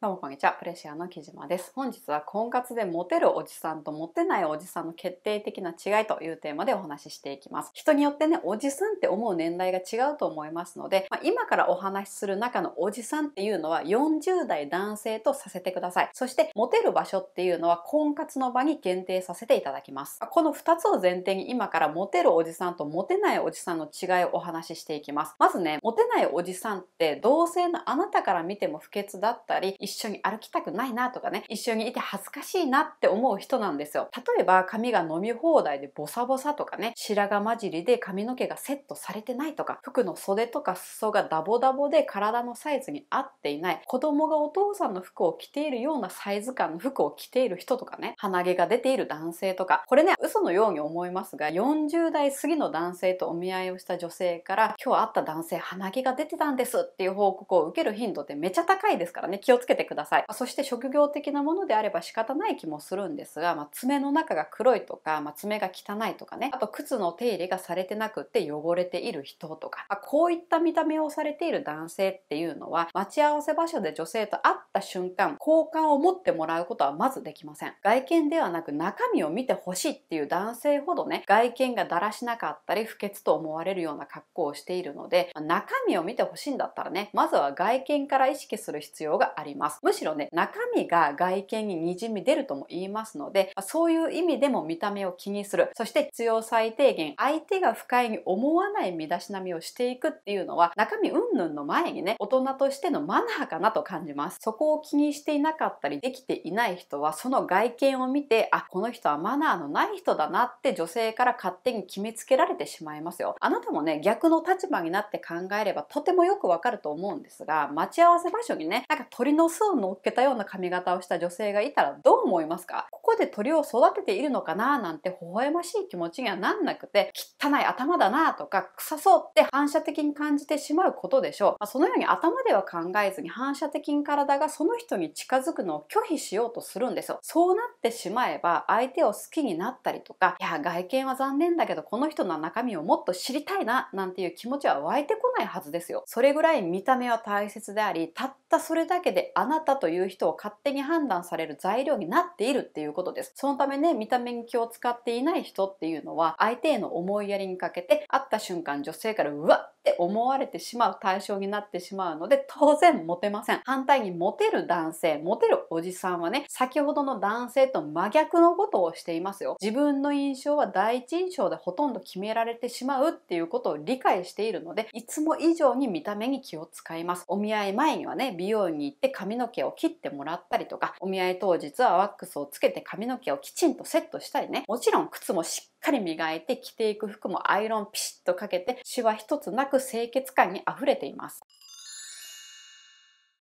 どうもこんにちは、プレシアの木島です。本日は婚活でモテるおじさんとモテないおじさんの決定的な違いというテーマでお話ししていきます。人によってね、おじさんって思う年代が違うと思いますので、まあ、今からお話しする中のおじさんっていうのは40代男性とさせてください。そしてモテる場所っていうのは婚活の場に限定させていただきます。この2つを前提に今からモテるおじさんとモテないおじさんの違いをお話ししていきます。まずね、モテないおじさんって同性のあなたから見ても不潔だったり、一緒に歩きたくないなとかね、一緒にいて恥ずかしいなって思う人なんですよ。例えば髪が飲み放題でボサボサとかね、白髪混じりで髪の毛がセットされてないとか、服の袖とか裾がダボダボで体のサイズに合っていない、子供がお父さんの服を着ているようなサイズ感の服を着ている人とかね、鼻毛が出ている男性とか、これね、嘘のように思いますが、40代過ぎの男性とお見合いをした女性から、今日会った男性鼻毛が出てたんですっていう報告を受ける頻度ってめちゃ高いですからね、気をつけててくださいそして職業的なものであれば仕方ない気もするんですが、まあ、爪の中が黒いとか、まあ、爪が汚いとかねあと靴の手入れがされてなくって汚れている人とか、まあ、こういった見た目をされている男性っていうのは待ち合わせ場所で女性と会った瞬間好感を持ってもらうことはまずできません外見ではなく中身を見てほしいっていう男性ほどね外見がだらしなかったり不潔と思われるような格好をしているので、まあ、中身を見てほしいんだったらねまずは外見から意識する必要がありますます。むしろね、中身が外見に滲み出るとも言いますので、そういう意味でも見た目を気にする。そして必要最低限、相手が不快に思わない身だしなみをしていくっていうのは、中身云々の前にね、大人としてのマナーかなと感じます。そこを気にしていなかったり、できていない人は、その外見を見て、あ、この人はマナーのない人だなって女性から勝手に決めつけられてしまいますよ。あなたもね、逆の立場になって考えればとてもよくわかると思うんですが、待ち合わせ場所にね、なんか鳥のスを乗っけたような髪型をした女性がいたらどう思いますかここで鳥を育てているのかななんて微笑ましい気持ちにはなんなくて汚い頭だなとか臭そうって反射的に感じてしまうことでしょう、まあ、そのように頭では考えずに反射的に体がその人に近づくのを拒否しようとするんですよそうなってしまえば相手を好きになったりとかいや外見は残念だけどこの人の中身をもっと知りたいななんていう気持ちは湧いてこないはずですよそれぐらい見た目は大切でありたったそれだけであなたという人を勝手に判断される材料になっているっていうことです。そのためね、見た目に気を使っていない人っていうのは、相手への思いやりにかけて、会った瞬間女性からうわっって思われてしまう対象になってしまうので当然モテません反対にモテる男性モテるおじさんはね先ほどの男性と真逆のことをしていますよ自分の印象は第一印象でほとんど決められてしまうっていうことを理解しているのでいつも以上に見た目に気を使いますお見合い前にはね美容院に行って髪の毛を切ってもらったりとかお見合い当日はワックスをつけて髪の毛をきちんとセットしたりねもちろん靴もしっかり磨いて着ていく服もアイロンピシッとかけてシワ一つなくく清潔感にあふれています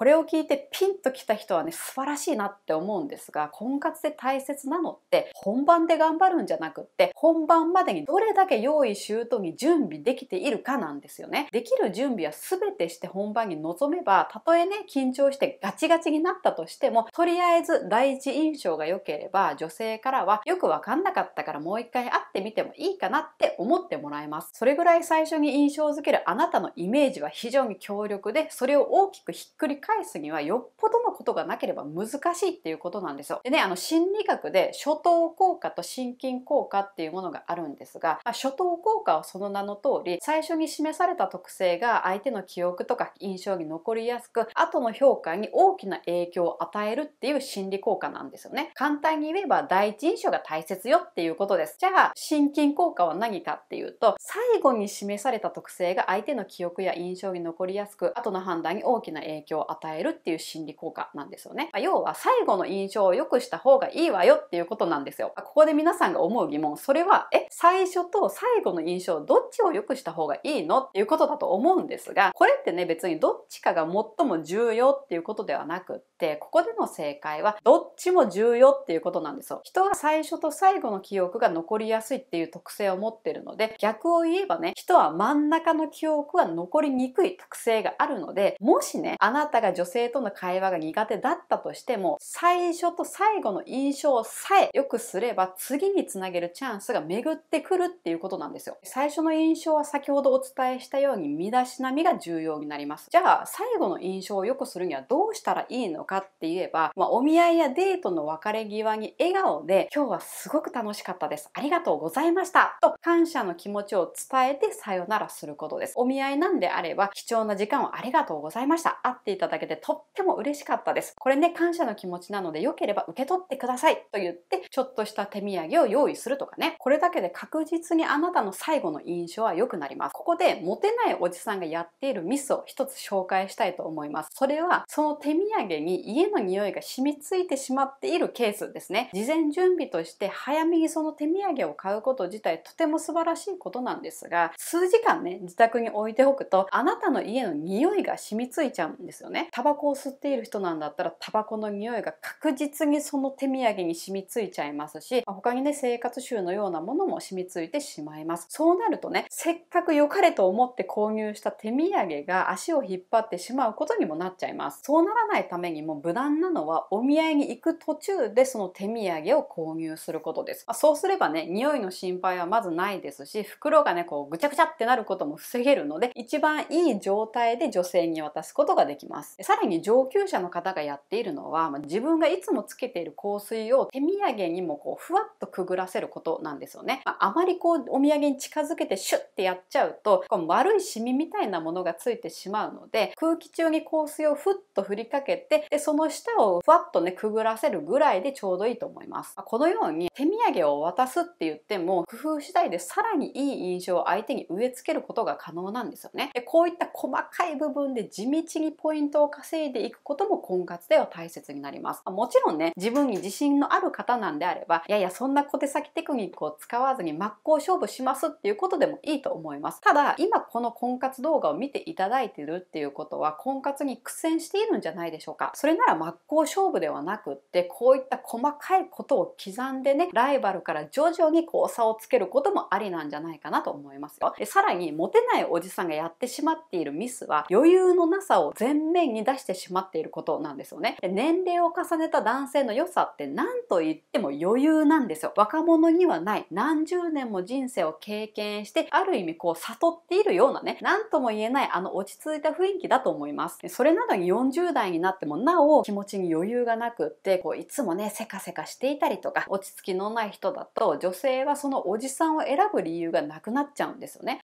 これを聞いてピンときた人はね素晴らしいなって思うんですが婚活で大切なのって本番で頑張るんじゃなくって本番までにどれだけ用意周到に準備できているかなんですよね。できる準備は全てして本番に臨めばたとえね緊張してガチガチになったとしてもとりあえず第一印象が良ければ女性からはよく分かんなかったからもう一回会ってみてもいいかなって思ってもらえます。それぐらい最初に印象づけるあなたのイメージは非常に強力でそれを大きくひっくり返返すにはよっぽどのことがなければ難しいっていうことなんですよ。でね、あの心理学で初等効果と心筋効果っていうものがあるんですが、まあ、初等効果はその名の通り、最初に示された特性が相手の記憶とか印象に残りやすく、後の評価に大きな影響を与えるっていう心理効果なんですよね。簡単に言えば第一印象が大切よっていうことです。じゃあ、心筋効果は何かっていうと、最後に示された特性が相手の記憶や印象に残りやすく、後の判断に大きな影響を与え与えるっていう心理効果なんですよね。要は最後の印象を良くした方がいいわよっていうことなんですよ。ここで皆さんが思う疑問、それは、え、最初と最後の印象どっちを良くした方がいいのっていうことだと思うんですが、これってね別にどっちかが最も重要っていうことではなくっ、ここでの正解はどっちも重要っていうことなんですよ。人は最初と最後の記憶が残りやすいっていう特性を持ってるので、逆を言えばね、人は真ん中の記憶は残りにくい特性があるので、もしね、あなたが女性との会話が苦手だったとしても、最初と最後の印象さえ良くすれば、次につなげるチャンスが巡ってくるっていうことなんですよ。最初の印象は先ほどお伝えしたように身だしなみが重要になります。じゃあ、最後の印象を良くするにはどうしたらいいのかかって言えば、まあ、お見合いやデートの別れ際に笑顔で今日はすごく楽しかったです。ありがとうございました。と感謝の気持ちを伝えてさよならすることです。お見合いなんであれば貴重な時間をありがとうございました。会っていただけてとっても嬉しかったです。これね、感謝の気持ちなので良ければ受け取ってくださいと言ってちょっとした手土産を用意するとかね。これだけで確実にあなたの最後の印象は良くなります。ここでモテないおじさんがやっているミスを一つ紹介したいと思います。それはその手土産に家の匂いが染みついてしまっているケースですね事前準備として早めにその手土産を買うこと自体とても素晴らしいことなんですが数時間ね自宅に置いておくとあなたの家の匂いが染みついちゃうんですよねタバコを吸っている人なんだったらタバコの匂いが確実にその手土産に染みついちゃいますし他にね生活臭のようなものも染みついてしまいますそうなるとねせっかく良かれと思って購入した手土産が足を引っ張ってしまうことにもなっちゃいますそうならないためにも無難なのはお見合いに行く途中でその手土産を購入することです。そうすればね、匂いの心配はまずないですし、袋がね、こうぐちゃぐちゃってなることも防げるので、一番いい状態で女性に渡すことができます。さらに上級者の方がやっているのは、まあ、自分がいつもつけている香水を手土産にもこうふわっとくぐらせることなんですよね。まあ、あまりこうお土産に近づけてシュッてやっちゃうと、こう悪いシミみたいなものがついてしまうので、空気中に香水をふっと振りかけて、でその下をふわっとねくぐらせるぐらいでちょうどいいと思いますこのように手土産を渡すって言っても工夫次第でさらにいい印象を相手に植え付けることが可能なんですよねでこういった細かい部分で地道にポイントを稼いでいくことも婚活では大切になりますもちろんね自分に自信のある方なんであればいやいやそんな小手先テクニックを使わずに真っ向勝負しますっていうことでもいいと思いますただ今この婚活動画を見ていただいてるっていうことは婚活に苦戦しているんじゃないでしょうかそれなら真っ向勝負ではなくってこういった細かいことを刻んでねライバルから徐々にこう差をつけることもありなんじゃないかなと思いますよでさらにモテないおじさんがやってしまっているミスは余裕のなさを前面に出してしまっていることなんですよね年齢を重ねた男性の良さって何と言っても余裕なんですよ若者にはない何十年も人生を経験してある意味こう悟っているようなね何とも言えないあの落ち着いた雰囲気だと思いますそれなのに40代になってもなお気持ちに余裕がなくってこういつもねせかせかしていたりとか落ち着きのない人だと女性はそのおじさんを選ぶ理由がなくなっちゃうんですよね。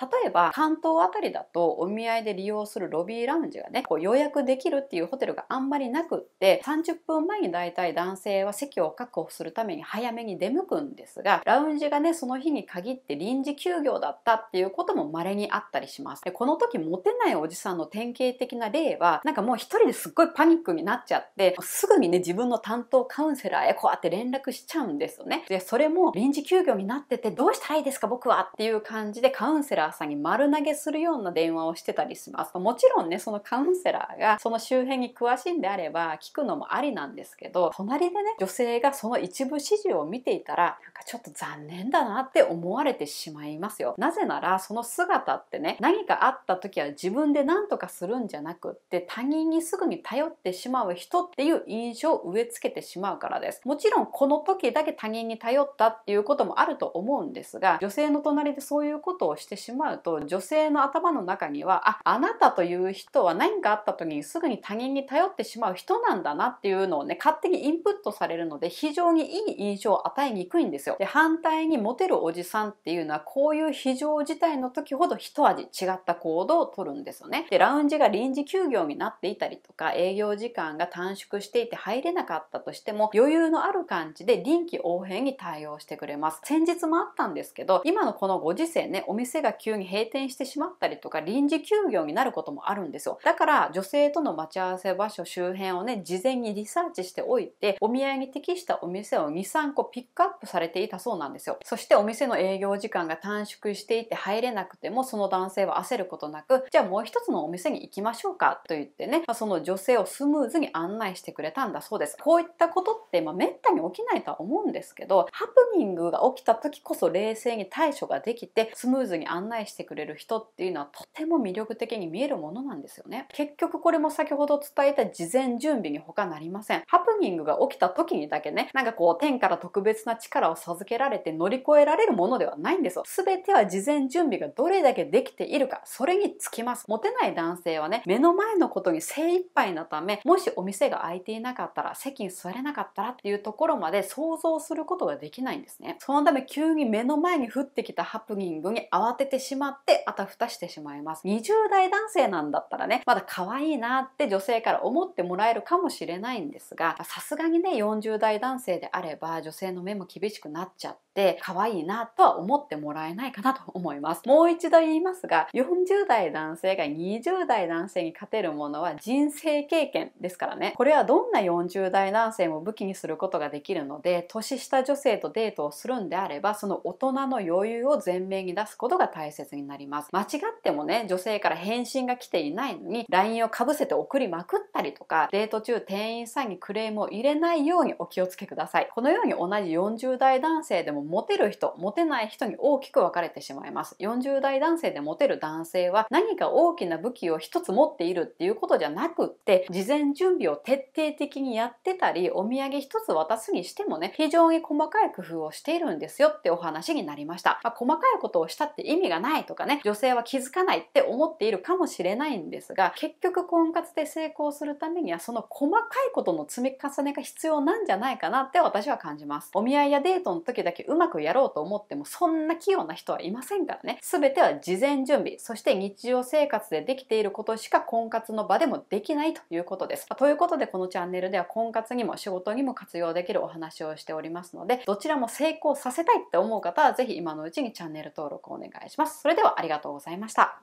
例えば関東あたりだとお見合いで利用するロビーラウンジがねこう予約できるっていうホテルがあんまりなくって30分前にだいたい男性は席を確保するために早めに出向くんですがラウンジがねその日に限って臨時休業だったっていうことも稀にあったりしますでこの時モテないおじさんの典型的な例はなんかもう一人ですっごいパニックになっちゃってすぐにね自分の担当カウンセラーへこうやって連絡しちゃうんですよねでそれも臨時休業になっててどうしたらいいですか僕はっていう感じでカウンセラーーさんに丸投げするような電話をしてたりします。もちろんねそのカウンセラーがその周辺に詳しいんであれば聞くのもありなんですけど隣でね女性がその一部始終を見ていたらなんかちょっと残念だなって思われてしまいますよ。なぜならその姿ってね何かあった時は自分で何とかするんじゃなくって他人にすぐに頼ってしまう人っていう印象を植え付けてしまうからです。もちろんこの時だけ他人に頼ったっていうこともあると思うんですが女性の隣でそういうことをしてしままうと女性の頭の中にはああなたという人は何かあった時にすぐに他人に頼ってしまう人なんだなっていうのをね勝手にインプットされるので非常にいい印象を与えにくいんですよ。で反対にモテるおじさんっていうのはこういう非常事態の時ほど一味違った行動をとるんですよね。でラウンジが臨時休業になっていたりとか営業時間が短縮していて入れなかったとしても余裕のある感じで臨機応変に対応してくれます。先日もあったんですけど今のこのご時世ねお店が休急に閉店してしまったりとか臨時休業になることもあるんですよだから女性との待ち合わせ場所周辺をね事前にリサーチしておいてお見合いに適したお店を23個ピックアップされていたそうなんですよそしてお店の営業時間が短縮していて入れなくてもその男性は焦ることなくじゃあもう一つのお店に行きましょうかと言ってね、まあ、その女性をスムーズに案内してくれたんだそうですこういったことってまあめったに起きないとは思うんですけどハプニングが起きた時こそ冷静に対処ができてスムーズに案内返してくれる人っていうのはとても魅力的に見えるものなんですよね結局これも先ほど伝えた事前準備に他なりませんハプニングが起きた時にだけねなんかこう天から特別な力を授けられて乗り越えられるものではないんですよ全ては事前準備がどれだけできているかそれにつきますモテない男性はね目の前のことに精一杯なためもしお店が開いていなかったら席に座れなかったらっていうところまで想像することができないんですねそのため急に目の前に降ってきたハプニングに慌ててしまってあたふたしてしまいます。20代男性なんだったらね、まだ可愛いなって女性から思ってもらえるかもしれないんですが、さすがにね、40代男性であれば女性の目も厳しくなっちゃって、っ可愛いなとは思ってもらえないかなと思います。もう一度言いますが、40代男性が20代男性に勝てるものは人生経験ですからね。これはどんな40代男性も武器にすることができるので、年下女性とデートをするんであれば、その大人の余裕を前面に出すことが大大切になります。間違ってもね、女性から返信が来ていないのに、LINE をかぶせて送りまくったりとか、デート中店員さんにクレームを入れないようにお気をつけください。このように同じ40代男性でもモテる人、モテない人に大きく分かれてしまいます。40代男性でモテる男性は何か大きな武器を一つ持っているっていうことじゃなくって、事前準備を徹底的にやってたり、お土産一つ渡すにしてもね、非常に細かい工夫をしているんですよってお話になりました。まあ、細かいことをしたって意味ががないとかね女性は気づかないって思っているかもしれないんですが結局婚活で成功するためにはその細かいことの積み重ねが必要なんじゃないかなって私は感じますお見合いやデートの時だけうまくやろうと思ってもそんな器用な人はいませんからね全ては事前準備そして日常生活でできていることしか婚活の場でもできないということです、まということでこのチャンネルでは婚活にも仕事にも活用できるお話をしておりますのでどちらも成功させたいって思う方は是非今のうちにチャンネル登録をお願いしますます。それではありがとうございました。